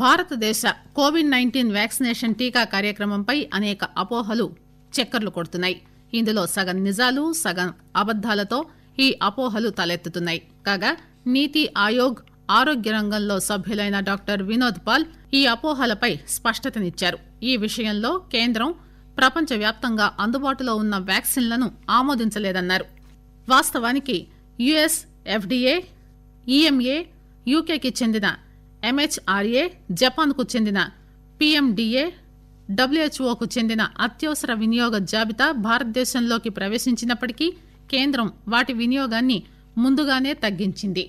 భారతదేశ Covid nineteen vaccination టీకా కార్యక్రమంపై అనేక అపోహలు చక్కర్లు కొడుతున్నాయి ఇందులో సగం నిజాలు సగం అబద్దాలతో ఈ అపోహలు తలెత్తుతున్నాయి కాగా నీతి ఆయోగ్ ఆరోగ్య రంగంలో సభ్యులైన డాక్టర్ వినోద్ పాల్ ఈ అపోహలపై స్పష్టతనిచ్చారు ఈ విషయంలో కేంద్రం ప్రపంచవ్యాప్తంగా అందుబాటులో ఉన్న వ్యాక్సిన్లను ఆమోదించలేదన్నారు వాస్తవానికి యుఎస్ ఎఫ్డీఏ ఈఎంఏ యూకేకి చెందిన ఎంహెచ్ఆర్ఏ జపాన్కు చెందిన పీఎండీఏ డబ్ల్యూహెచ్ఓకు చెందిన అత్యవసర వినియోగ జాబితా భారతదేశంలోకి ప్రవేశించినప్పటికీ కేంద్రం వాటి వినియోగాన్ని ముందుగానే తగ్గించింది